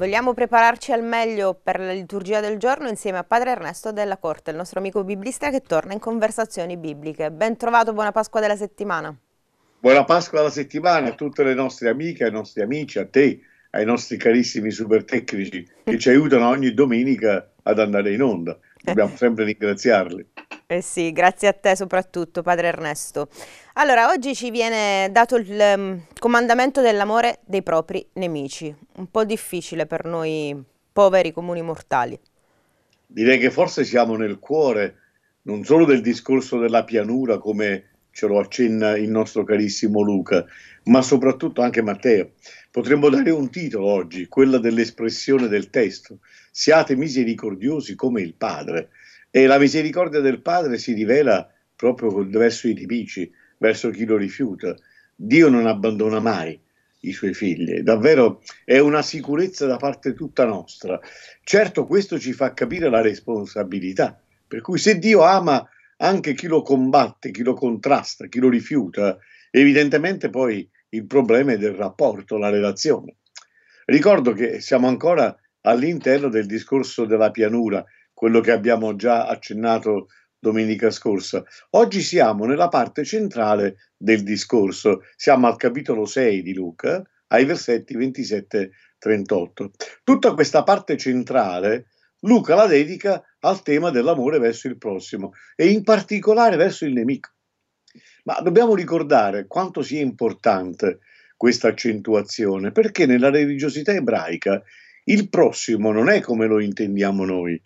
Vogliamo prepararci al meglio per la liturgia del giorno insieme a Padre Ernesto della Corte, il nostro amico biblista che torna in conversazioni bibliche. Ben trovato, buona Pasqua della settimana. Buona Pasqua della settimana a tutte le nostre amiche, ai nostri amici, a te, ai nostri carissimi super tecnici che ci aiutano ogni domenica ad andare in onda. Dobbiamo sempre ringraziarli. Eh sì, grazie a te soprattutto, padre Ernesto. Allora, oggi ci viene dato il um, comandamento dell'amore dei propri nemici. Un po' difficile per noi poveri comuni mortali. Direi che forse siamo nel cuore non solo del discorso della pianura, come ce lo accenna il nostro carissimo Luca, ma soprattutto anche Matteo. Potremmo dare un titolo oggi, quella dell'espressione del testo. Siate misericordiosi come il Padre e la misericordia del Padre si rivela proprio verso i nemici, verso chi lo rifiuta. Dio non abbandona mai i suoi figli, davvero è una sicurezza da parte tutta nostra. Certo questo ci fa capire la responsabilità, per cui se Dio ama anche chi lo combatte, chi lo contrasta, chi lo rifiuta, evidentemente poi il problema è del rapporto, la relazione. Ricordo che siamo ancora all'interno del discorso della pianura, quello che abbiamo già accennato domenica scorsa. Oggi siamo nella parte centrale del discorso, siamo al capitolo 6 di Luca, ai versetti 27-38. Tutta questa parte centrale Luca la dedica al tema dell'amore verso il prossimo e in particolare verso il nemico. Ma dobbiamo ricordare quanto sia importante questa accentuazione, perché nella religiosità ebraica il prossimo non è come lo intendiamo noi,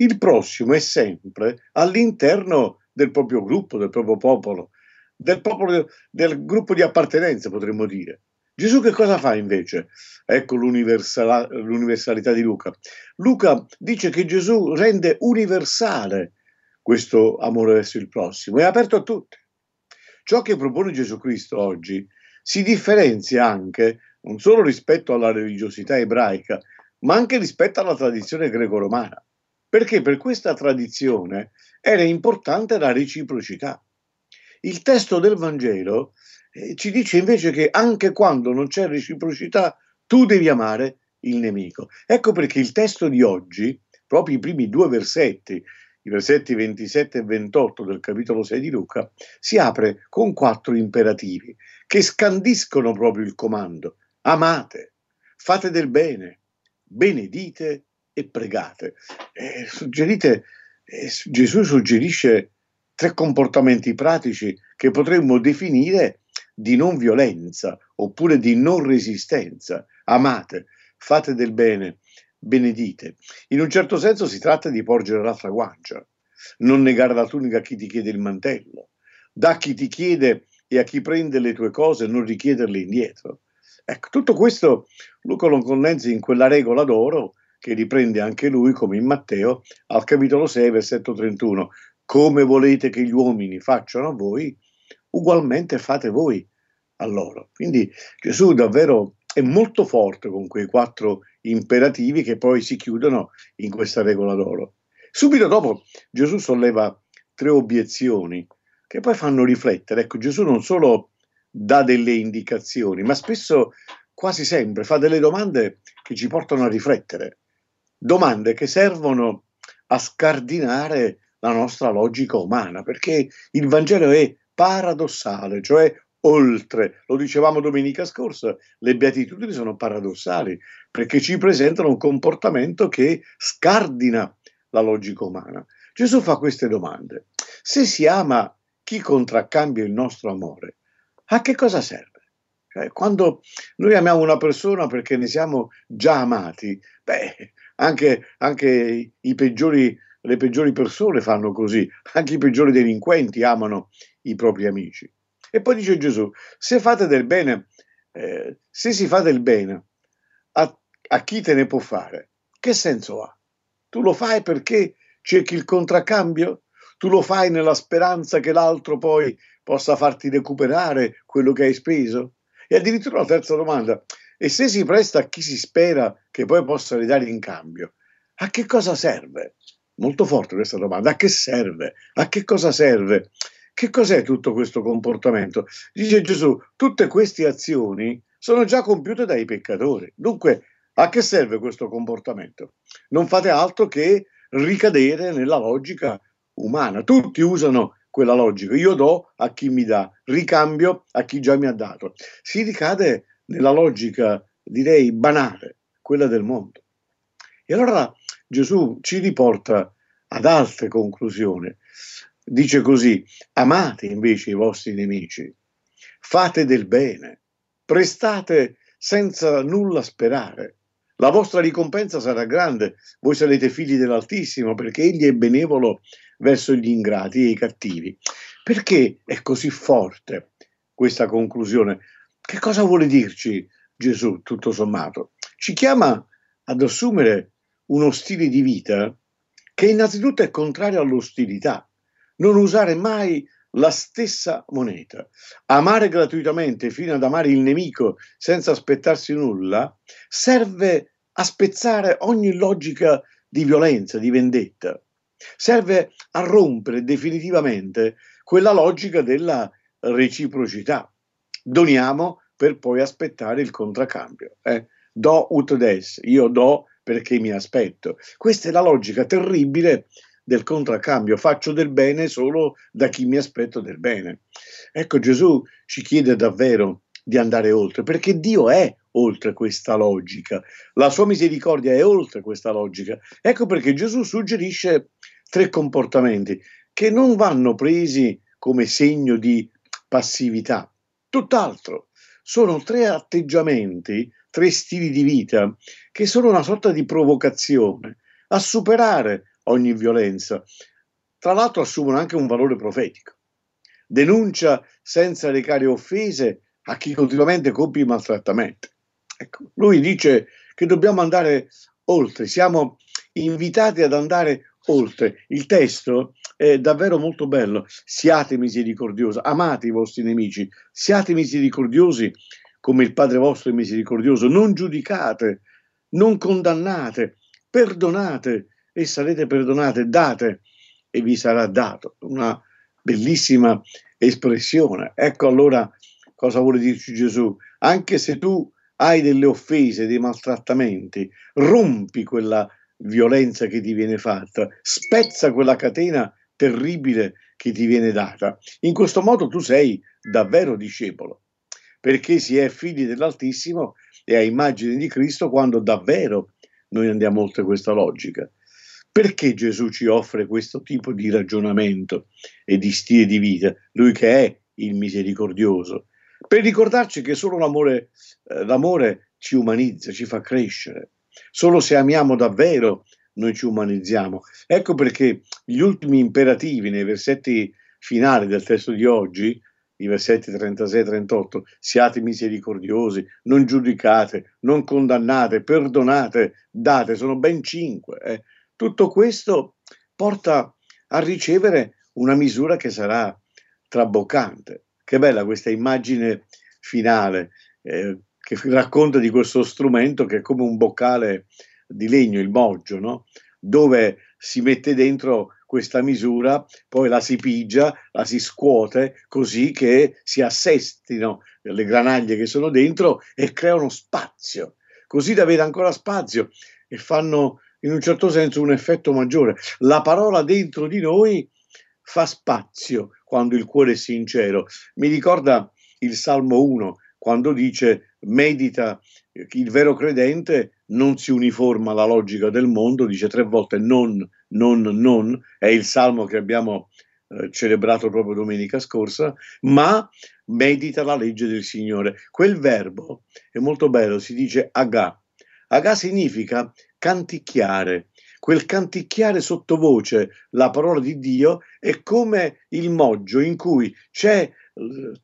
il prossimo è sempre all'interno del proprio gruppo, del proprio popolo, del, popolo, del gruppo di appartenenza, potremmo dire. Gesù che cosa fa invece? Ecco l'universalità di Luca. Luca dice che Gesù rende universale questo amore verso il prossimo, è aperto a tutti. Ciò che propone Gesù Cristo oggi si differenzia anche non solo rispetto alla religiosità ebraica, ma anche rispetto alla tradizione greco-romana perché per questa tradizione era importante la reciprocità. Il testo del Vangelo eh, ci dice invece che anche quando non c'è reciprocità, tu devi amare il nemico. Ecco perché il testo di oggi, proprio i primi due versetti, i versetti 27 e 28 del capitolo 6 di Luca, si apre con quattro imperativi che scandiscono proprio il comando. Amate, fate del bene, benedite e pregate. Eh, suggerite, eh, Gesù suggerisce tre comportamenti pratici che potremmo definire di non violenza oppure di non resistenza. Amate, fate del bene, benedite. In un certo senso si tratta di porgere l'altra guancia, non negare la tunica a chi ti chiede il mantello, da chi ti chiede e a chi prende le tue cose non richiederle indietro. Ecco, tutto questo Luca Loncornenzi in quella regola d'oro che riprende anche lui come in Matteo al capitolo 6 versetto 31 come volete che gli uomini facciano a voi ugualmente fate voi a loro quindi Gesù davvero è molto forte con quei quattro imperativi che poi si chiudono in questa regola d'oro subito dopo Gesù solleva tre obiezioni che poi fanno riflettere ecco Gesù non solo dà delle indicazioni ma spesso quasi sempre fa delle domande che ci portano a riflettere domande che servono a scardinare la nostra logica umana, perché il Vangelo è paradossale, cioè oltre, lo dicevamo domenica scorsa, le beatitudini sono paradossali, perché ci presentano un comportamento che scardina la logica umana. Gesù fa queste domande. Se si ama chi contraccambia il nostro amore, a che cosa serve? Eh, quando noi amiamo una persona perché ne siamo già amati, beh, anche, anche peggiori, le peggiori persone fanno così, anche i peggiori delinquenti amano i propri amici. E poi dice Gesù, se fate del bene, eh, se si fa del bene, a, a chi te ne può fare? Che senso ha? Tu lo fai perché cerchi il contraccambio? Tu lo fai nella speranza che l'altro poi possa farti recuperare quello che hai speso? E addirittura la terza domanda, e se si presta a chi si spera che poi possa ridare in cambio, a che cosa serve? Molto forte questa domanda, a che serve? A che cosa serve? Che cos'è tutto questo comportamento? Dice Gesù, tutte queste azioni sono già compiute dai peccatori, dunque a che serve questo comportamento? Non fate altro che ricadere nella logica umana. Tutti usano quella logica. Io do a chi mi dà, ricambio a chi già mi ha dato. Si ricade nella logica, direi, banale, quella del mondo. E allora Gesù ci riporta ad altre conclusioni. Dice così, amate invece i vostri nemici, fate del bene, prestate senza nulla sperare. La vostra ricompensa sarà grande, voi sarete figli dell'Altissimo perché Egli è benevolo verso gli ingrati e i cattivi. Perché è così forte questa conclusione? Che cosa vuole dirci Gesù, tutto sommato? Ci chiama ad assumere uno stile di vita che innanzitutto è contrario all'ostilità, non usare mai la stessa moneta. Amare gratuitamente fino ad amare il nemico senza aspettarsi nulla serve a spezzare ogni logica di violenza, di vendetta serve a rompere definitivamente quella logica della reciprocità. Doniamo per poi aspettare il contraccambio. Eh? Do ut des, io do perché mi aspetto. Questa è la logica terribile del contraccambio, faccio del bene solo da chi mi aspetto del bene. Ecco Gesù ci chiede davvero di andare oltre, perché Dio è oltre questa logica, la sua misericordia è oltre questa logica. Ecco perché Gesù suggerisce tre comportamenti che non vanno presi come segno di passività, tutt'altro, sono tre atteggiamenti, tre stili di vita che sono una sorta di provocazione a superare ogni violenza. Tra l'altro assumono anche un valore profetico. Denuncia senza recare offese a chi continuamente compie maltrattamenti. Ecco, lui dice che dobbiamo andare oltre, siamo invitati ad andare oltre. Il testo è davvero molto bello. Siate misericordiosi, amate i vostri nemici, siate misericordiosi come il Padre vostro è misericordioso, non giudicate, non condannate, perdonate e sarete perdonate, date e vi sarà dato. Una bellissima espressione. Ecco allora cosa vuole dirci Gesù. Anche se tu hai delle offese, dei maltrattamenti, rompi quella violenza che ti viene fatta, spezza quella catena terribile che ti viene data. In questo modo tu sei davvero discepolo, perché si è figli dell'Altissimo e a immagine di Cristo quando davvero noi andiamo oltre questa logica. Perché Gesù ci offre questo tipo di ragionamento e di stile di vita, lui che è il misericordioso? Per ricordarci che solo l'amore, eh, l'amore ci umanizza, ci fa crescere Solo se amiamo davvero noi ci umanizziamo. Ecco perché gli ultimi imperativi nei versetti finali del testo di oggi, i versetti 36-38, siate misericordiosi, non giudicate, non condannate, perdonate, date, sono ben cinque. Eh. Tutto questo porta a ricevere una misura che sarà traboccante. Che bella questa immagine finale, eh, che racconta di questo strumento che è come un boccale di legno, il moggio, no? dove si mette dentro questa misura, poi la si pigia, la si scuote così che si assestino le granaglie che sono dentro e creano spazio, così da avere ancora spazio e fanno in un certo senso un effetto maggiore. La parola dentro di noi fa spazio quando il cuore è sincero. Mi ricorda il Salmo 1, quando dice medita il vero credente non si uniforma alla logica del mondo, dice tre volte non, non, non, è il salmo che abbiamo eh, celebrato proprio domenica scorsa, ma medita la legge del Signore. Quel verbo è molto bello, si dice agà. Agà significa canticchiare, quel canticchiare sottovoce la parola di Dio è come il moggio in cui c'è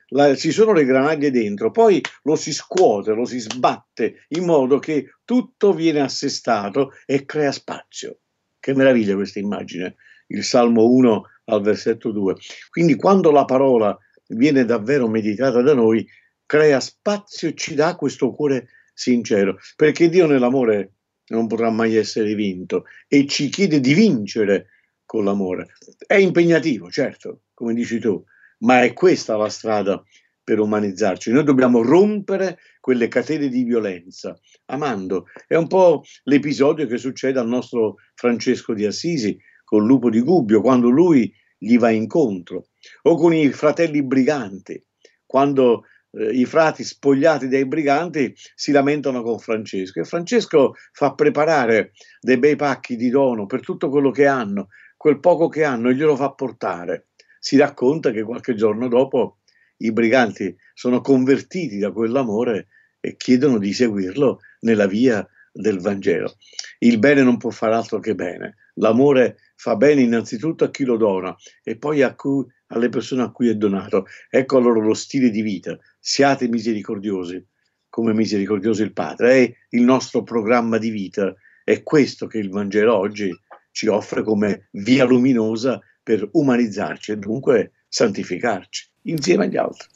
la, ci sono le granaglie dentro, poi lo si scuote, lo si sbatte in modo che tutto viene assestato e crea spazio. Che meraviglia questa immagine, il Salmo 1 al versetto 2. Quindi quando la parola viene davvero meditata da noi, crea spazio e ci dà questo cuore sincero, perché Dio nell'amore non potrà mai essere vinto e ci chiede di vincere con l'amore. È impegnativo, certo, come dici tu, ma è questa la strada per umanizzarci. Noi dobbiamo rompere quelle catene di violenza, amando. È un po' l'episodio che succede al nostro Francesco di Assisi con Lupo di Gubbio, quando lui gli va incontro, o con i fratelli briganti, quando eh, i frati spogliati dai briganti si lamentano con Francesco e Francesco fa preparare dei bei pacchi di dono per tutto quello che hanno, quel poco che hanno e glielo fa portare si racconta che qualche giorno dopo i briganti sono convertiti da quell'amore e chiedono di seguirlo nella via del Vangelo. Il bene non può fare altro che bene. L'amore fa bene innanzitutto a chi lo dona e poi a cui, alle persone a cui è donato. Ecco allora lo stile di vita. Siate misericordiosi, come misericordioso il Padre. È il nostro programma di vita. È questo che il Vangelo oggi ci offre come via luminosa per umanizzarci e dunque santificarci insieme agli altri.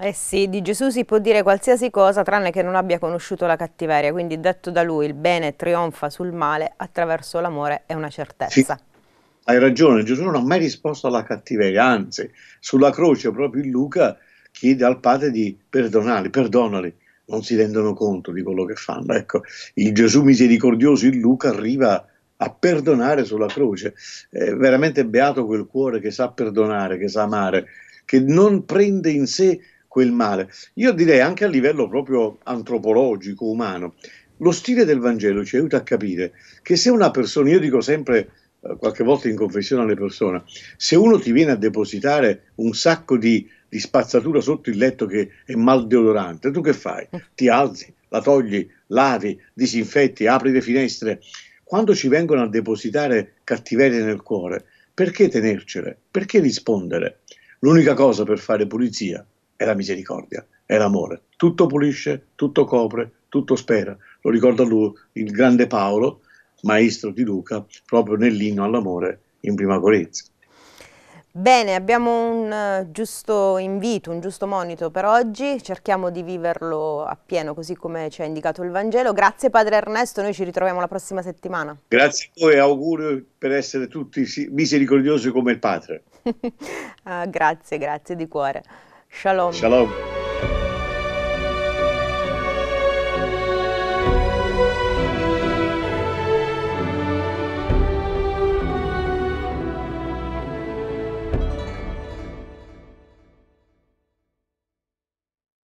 Eh sì, di Gesù si può dire qualsiasi cosa tranne che non abbia conosciuto la cattiveria, quindi detto da lui il bene trionfa sul male attraverso l'amore è una certezza. Sì. Hai ragione, Gesù non ha mai risposto alla cattiveria, anzi, sulla croce proprio in Luca chiede al Padre di perdonarli, perdonali, non si rendono conto di quello che fanno. Ecco, il Gesù misericordioso in Luca arriva a a perdonare sulla croce. È veramente beato quel cuore che sa perdonare, che sa amare, che non prende in sé quel male. Io direi anche a livello proprio antropologico, umano, lo stile del Vangelo ci aiuta a capire che se una persona, io dico sempre eh, qualche volta in confessione alle persone, se uno ti viene a depositare un sacco di, di spazzatura sotto il letto che è mal tu che fai? Ti alzi, la togli, lavi, disinfetti, apri le finestre quando ci vengono a depositare cattiverie nel cuore, perché tenercele? Perché rispondere? L'unica cosa per fare pulizia è la misericordia, è l'amore. Tutto pulisce, tutto copre, tutto spera. Lo ricorda lui, il grande Paolo, maestro di Luca, proprio nell'inno all'amore in prima Corinzi. Bene, abbiamo un eh, giusto invito, un giusto monito per oggi, cerchiamo di viverlo appieno così come ci ha indicato il Vangelo. Grazie Padre Ernesto, noi ci ritroviamo la prossima settimana. Grazie a voi, e augurio per essere tutti misericordiosi come il Padre. ah, grazie, grazie di cuore. Shalom. Shalom.